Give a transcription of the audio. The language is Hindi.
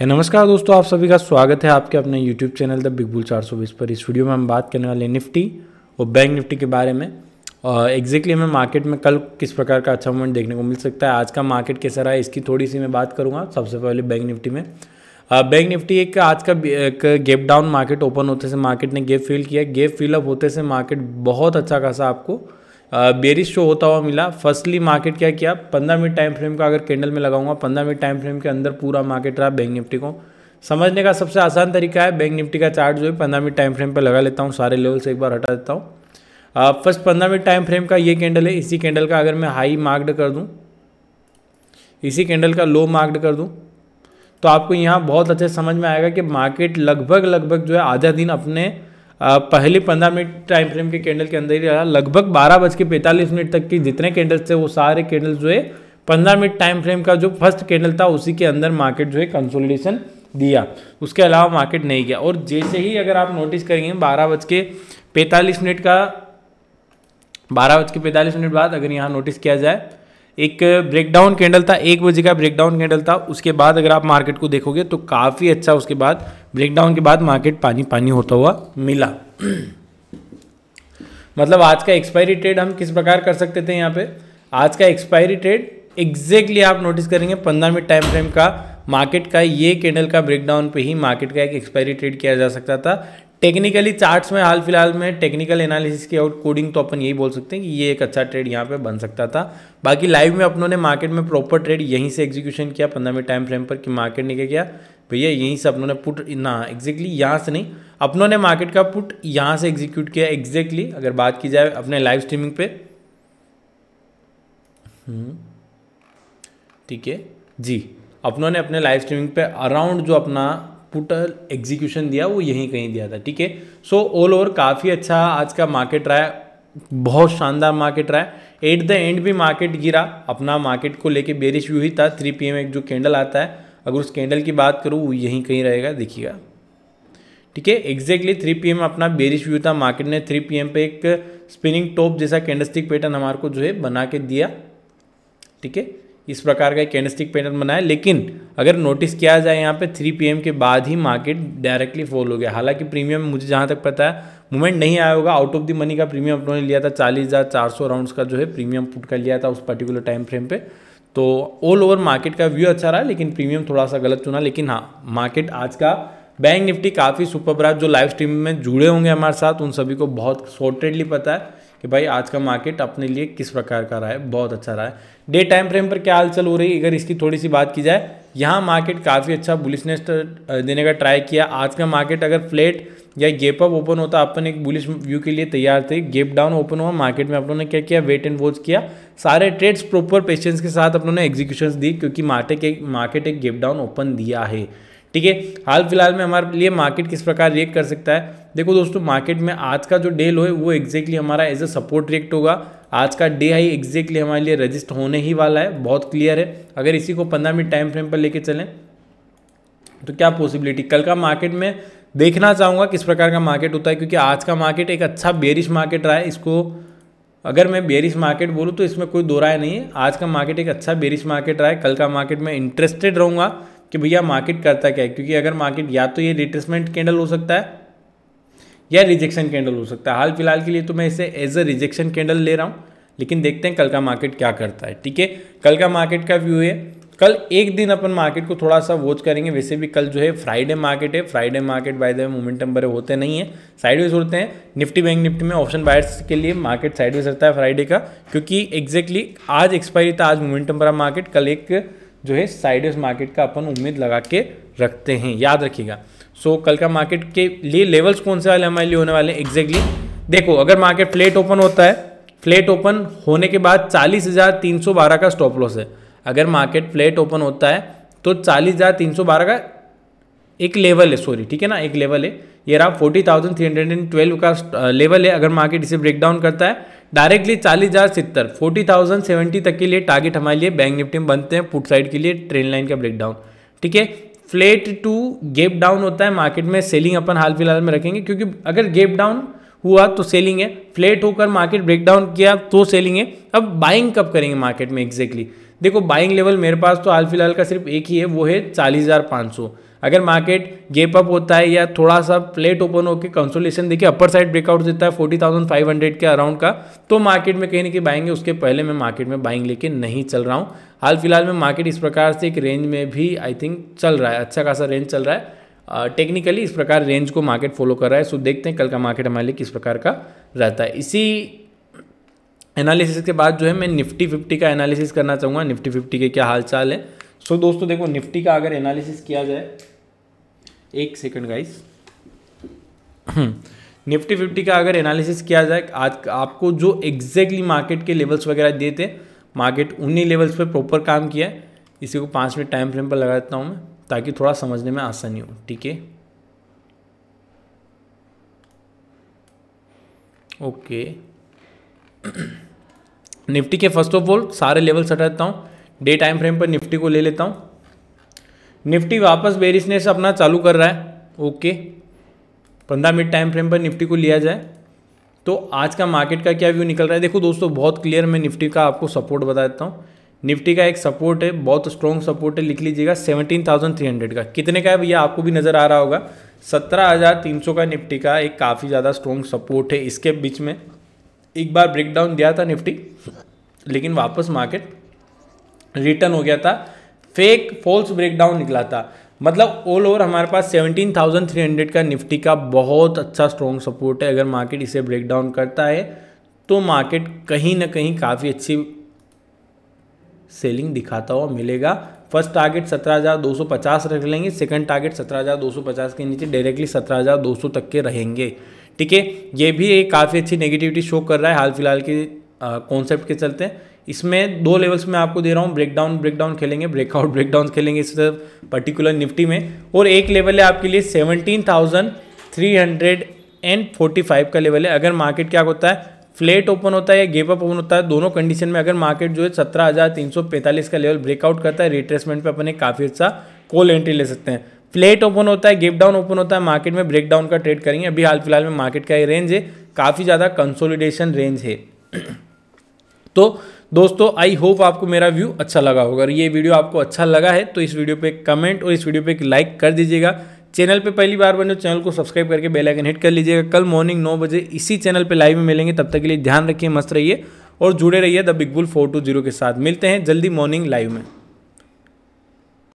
है नमस्कार दोस्तों आप सभी का स्वागत है आपके अपने YouTube channel the big bull चार सौ बीस पर इस वीडियो में हम बात करने वाले निफ्टी और बैंक निफ्टी के बारे में और एग्जैक्टली हमें मार्केट में कल किस प्रकार का अच्छा मूवमेंट देखने को मिल सकता है आज का मार्केट कैसा रहा है इसकी थोड़ी सी मैं बात करूँगा सबसे पहले बैंक निफ्टी में बैंक निफ्टी एक आज का एक गेप डाउन मार्केट ओपन होते से मार्केट ने गेप फिल किया गेप फिलअप होते से मार्केट बहुत अच्छा खासा आपको बेरिश शो होता हुआ मिला फर्स्टली मार्केट क्या किया पंद्रह मिनट टाइम फ्रेम का अगर कैंडल में लगाऊंगा पंद्रह मिनट टाइम फ्रेम के अंदर पूरा मार्केट रहा बैंक निफ्टी को समझने का सबसे आसान तरीका है बैंक निफ्टी का चार्ट जो है पंद्रह मिनट टाइम फ्रेम पर लगा लेता हूँ सारे लेवल से एक बार हटा देता हूँ फर्स्ट पंद्रह मिनट टाइम फ्रेम का ये कैंडल है इसी कैंडल का अगर मैं हाई मार्क्ड कर दूँ इसी कैंडल का लो मार्क्ड कर दूँ तो आपको यहाँ बहुत अच्छे समझ में आएगा कि मार्केट लगभग लगभग जो है आधा दिन अपने पहले पंद्रह मिनट टाइम फ्रेम के कैंडल के अंदर ही रहा लगभग बारह बज के पैंतालीस मिनट तक की जितने कैंडल्स थे वो सारे कैंडल्स जो है पंद्रह मिनट टाइम फ्रेम का जो फर्स्ट कैंडल था उसी के अंदर मार्केट जो है कंसोलिडेशन दिया उसके अलावा मार्केट नहीं गया और जैसे ही अगर आप नोटिस करेंगे बारह बज के पैंतालीस मिनट का बारह बज के पैंतालीस मिनट बाद अगर यहाँ नोटिस किया जाए एक ब्रेकडाउन कैंडल था एक बजे का ब्रेकडाउन कैंडल था उसके बाद अगर आप मार्केट को देखोगे तो काफ़ी अच्छा उसके बाद ब्रेकडाउन के बाद मार्केट पानी पानी होता हुआ मिला मतलब आज का एक्सपायरी ट्रेड हम किस प्रकार कर सकते थे यहाँ पे आज का एक्सपायरी ट्रेड एग्जैक्टली आप नोटिस करेंगे पंद्रह मिनट टाइम फ्रेम का मार्केट का ये कैंडल का ब्रेकडाउन पे ही मार्केट का एक एक्सपायरी ट्रेड किया जा सकता था टेक्निकली चार्ट्स में हाल फिलहाल में टेक्निकल एनालिसिस की और कोडिंग तो अपन यही बोल सकते हैं कि ये एक अच्छा ट्रेड यहाँ पे बन सकता था बाकी लाइव में अपनों ने मार्केट में प्रॉपर ट्रेड यहीं से एग्जीक्यूशन किया पंद्रह मिनट टाइम फ्रेम पर कि मार्केट निकल गया किया भैया यहीं से अपनों ने पुट ना एग्जैक्टली यहाँ से नहीं अपनों ने मार्केट का पुट यहाँ से एग्जीक्यूट किया एग्जैक्टली अगर बात की जाए अपने लाइव स्ट्रीमिंग पे हम्म, ठीक है जी अपनों ने अपने लाइव स्ट्रीमिंग पे अराउंड जो अपना पुटल एग्जीक्यूशन दिया वो यहीं कहीं दिया था ठीक है सो ऑल ओवर काफ़ी अच्छा आज का मार्केट रहा है बहुत शानदार मार्केट रहा है एट द एंड भी मार्केट गिरा अपना मार्केट को लेके बेरिश व्यू ही था थ्री पी एक जो कैंडल आता है अगर उस कैंडल की बात करूँ वो यहीं कहीं रहेगा देखिएगा ठीक है एग्जैक्टली थ्री पी अपना बेरिश व्यू था मार्केट ने थ्री पी पे एक स्पिनिंग टॉप जैसा कैंडलस्टिक पैटर्न हमारे को जो है बना के दिया ठीक है इस प्रकार का एक कैंडस्टिक पैटर्न बनाया लेकिन अगर नोटिस किया जाए यहाँ पे 3 पीएम के बाद ही मार्केट डायरेक्टली फॉल हो गया हालांकि प्रीमियम मुझे जहाँ तक पता है मूवमेंट नहीं आया होगा आउट ऑफ द मनी का प्रीमियम अपनों ने लिया था चालीस हज़ार चार सौ राउंड्स का जो है प्रीमियम पुट का लिया था उस पर्टिकुलर टाइम फ्रेम पर तो ऑल ओवर मार्केट का व्यू अच्छा रहा लेकिन प्रीमियम थोड़ा सा गलत चुना लेकिन हाँ मार्केट आज का बैंक निफ्टी काफ़ी सुपर जो लाइव स्ट्रीम में जुड़े होंगे हमारे साथ उन सभी को बहुत शॉर्टेडली पता है कि भाई आज का मार्केट अपने लिए किस प्रकार का रहा है बहुत अच्छा रहा है डे टाइम फ्रेम पर क्या हलचल हो रही है अगर इसकी थोड़ी सी बात की जाए यहाँ मार्केट काफ़ी अच्छा बुलिशनेस देने का ट्राई किया आज का मार्केट अगर फ्लैट या गेप अप ओपन होता अपन एक बुलिश व्यू के लिए तैयार थे गेप डाउन ओपन हुआ मार्केट में अपनों ने क्या किया वेट एंड वॉच किया सारे ट्रेड्स प्रॉपर पेशेंस के साथ अपनों ने एग्जीक्यूशन दी क्योंकि मार्केट एक मार्केट एक गेप डाउन ओपन दिया है ठीक है हाल फिलहाल में हमारे लिए मार्केट किस प्रकार रिएक्ट कर सकता है देखो दोस्तों मार्केट में आज का जो डे लो है वो एग्जैक्टली हमारा एज अ सपोर्ट रिएक्ट होगा आज का डे हाई एग्जैक्टली हमारे लिए रजिस्ट होने ही वाला है बहुत क्लियर है अगर इसी को पंद्रह मिनट टाइम फ्रेम पर लेके चलें तो क्या पॉसिबिलिटी कल का मार्केट में देखना चाहूँगा किस प्रकार का मार्केट होता है क्योंकि आज का मार्केट एक अच्छा बेरिश मार्केट रहा है इसको अगर मैं बेरिश मार्केट बोलूँ तो इसमें कोई दो राय नहीं है आज का मार्केट एक अच्छा बेरिश मार्केट रहा है कल का मार्केट में इंटरेस्टेड रहूँगा कि भैया मार्केट करता क्या है क्योंकि अगर मार्केट या तो ये रिट्रेसमेंट कैंडल हो सकता है या रिजेक्शन कैंडल हो सकता है हाल फिलहाल के लिए तो मैं इसे एज अ रिजेक्शन कैंडल ले रहा हूँ लेकिन देखते हैं कल का मार्केट क्या करता है ठीक है कल का मार्केट का व्यू है कल एक दिन अपन मार्केट को थोड़ा सा वॉच करेंगे वैसे भी कल जो है फ्राइडे मार्केट है Friday market by the way momentum भरे होते नहीं है साइडवेज होते हैं निफ्टी बैंक निफ्टी में ऑप्शन बायर्स के लिए मार्केट साइडवेज रहता है फ्राइडे का क्योंकि एग्जैक्टली exactly आज एक्सपायरी था आज मोमेंटम भरा मार्केट कल एक जो है साइडवेज मार्केट का अपन उम्मीद लगा के रखते हैं याद रखिएगा सो so, कल का मार्केट के लिए लेवल्स कौन से वाले हमारे लिए होने वाले हैं एग्जैक्टली देखो अगर मार्केट फ्लेट ओपन होता है फ्लेट ओपन होने के बाद चालीस हज़ार तीन सौ बारह का स्टॉप लॉस है अगर मार्केट फ्लेट ओपन होता है तो चालीस हज़ार तीन सौ बारह का एक लेवल है सॉरी ठीक है ना एक लेवल है ये रहा forty thousand three hundred and twelve का लेवल uh, है अगर मार्केट इसे ब्रेक डाउन करता है डायरेक्टली चालीस हज़ार सत्तर फोर्टी थाउजेंड सेवेंटी तक के लिए टारगेट हमारे लिए बैंक निफ्टी में बनते हैं पुट साइड के लिए ट्रेन लाइन का ब्रेकडाउन ठीक है फ्लेट टू गेप डाउन होता है मार्केट में सेलिंग अपन हाल फिलहाल में रखेंगे क्योंकि अगर गेप डाउन हुआ तो सेलिंग है फ्लेट होकर मार्केट ब्रेक डाउन किया तो सेलिंग है अब बाइंग कब करेंगे मार्केट में एग्जैक्टली exactly? देखो बाइंग लेवल मेरे पास तो हाल फिलहाल का सिर्फ एक ही है वो है चालीस हज़ार सौ अगर मार्केट गेप अप होता है या थोड़ा सा प्लेट ओपन होकर कंसोलेशन देखिए अपर साइड ब्रेकआउट देता है फोर्टी थाउजेंड फाइव हंड्रेड के अराउंड का तो मार्केट में कहीं ना कहीं बाएंगे उसके पहले मैं मार्केट में बाइंग लेके नहीं चल रहा हूँ हाल फिलहाल में मार्केट इस प्रकार से एक रेंज में भी आई थिंक चल रहा है अच्छा खासा रेंज चल रहा है टेक्निकली इस प्रकार रेंज को मार्केट फॉलो कर रहा है सो देखते हैं कल का मार्केट हमारे लिए किस प्रकार का रहता है इसी एनालिसिस के बाद जो है मैं निफ्टी फिफ्टी का एनालिसिस करना चाहूँगा निफ्टी फिफ्टी के क्या हालचाल है सो so, दोस्तों देखो निफ्टी का अगर एनालिसिस किया जाए एक सेकंड गाइस निफ्टी फिफ्टी का अगर एनालिसिस किया जाए आज आपको जो एग्जैक्टली मार्केट के लेवल्स वगैरह देते थे मार्केट उन्हीं लेवल्स पे प्रॉपर काम किया है इसी को पाँच मिनट टाइम फ्रेम पर लगा देता हूँ मैं ताकि थोड़ा समझने में आसानी हो ठीक है ओके निफ्टी के फर्स्ट ऑफ ऑल सारे लेवल्स हटा देता हूँ डे टाइम फ्रेम पर निफ्टी को ले लेता हूँ निफ्टी वापस बेरिसनेस अपना चालू कर रहा है ओके पंद्रह मिनट टाइम फ्रेम पर निफ्टी को लिया जाए तो आज का मार्केट का क्या व्यू निकल रहा है देखो दोस्तों बहुत क्लियर मैं निफ्टी का आपको सपोर्ट बता देता हूँ निफ्टी का एक सपोर्ट है बहुत स्ट्रॉन्ग सपोर्ट है लिख लीजिएगा 17,300 का कितने का है भैया आपको भी नज़र आ रहा होगा 17,300 का निफ्टी का एक काफ़ी ज़्यादा स्ट्रॉन्ग सपोर्ट है इसके बीच में एक बार ब्रेकडाउन दिया था निफ्टी लेकिन वापस मार्केट रिटर्न हो गया था फेक फॉल्स ब्रेकडाउन निकला था मतलब ऑल ओवर हमारे पास 17,300 का निफ्टी का बहुत अच्छा स्ट्रॉन्ग सपोर्ट है अगर मार्केट इसे ब्रेक डाउन करता है तो मार्केट कहीं ना कहीं काफ़ी अच्छी सेलिंग दिखाता हुआ मिलेगा फर्स्ट टारगेट 17,250 रख लेंगे सेकंड टारगेट 17,250 के नीचे डायरेक्टली 17,200 तक के रहेंगे ठीक है ये भी एक काफ़ी अच्छी नेगेटिविटी शो कर रहा है हाल फिलहाल के कॉन्सेप्ट के चलते इसमें दो लेवल्स में आपको दे रहा हूँ ब्रेकडाउन ब्रेकडाउन खेलेंगे ब्रेकआउट ब्रेकडाउन खेलेंगे इस पर्टिकुलर निफ्टी में और एक लेवल है आपके लिए seventeen thousand three hundred and forty five का लेवल है अगर मार्केट क्या होता है फ्लेट ओपन होता है या गेप अप ओपन होता है दोनों कंडीशन में अगर मार्केट जो है सत्रह हज़ार तीन सौ पैंतालीस का लेवल ब्रेकआउट करता है रिट्रेसमेंट पर अपने काफ़ी अच्छा कोल एंट्री ले सकते हैं फ्लेट ओपन होता है गेप डाउन ओपन होता है मार्केट में ब्रेकडाउन का ट्रेड करेंगे अभी हाल फिलहाल में मार्केट का ये रेंज है काफ़ी ज़्यादा कंसोलिडेशन रेंज है तो दोस्तों आई होप आपको मेरा व्यू अच्छा लगा होगा अगर ये वीडियो आपको अच्छा लगा है तो इस वीडियो पे कमेंट और इस वीडियो पे एक लाइक कर दीजिएगा चैनल पे पहली बार बने चैनल को सब्सक्राइब करके बेल आइकन हिट कर लीजिएगा कल मॉर्निंग नौ बजे इसी चैनल पे लाइव में मिलेंगे तब तक के लिए ध्यान रखिए मस्त रहिए और जुड़े रहिए the big bull four two zero के साथ मिलते हैं जल्दी मॉर्निंग लाइव में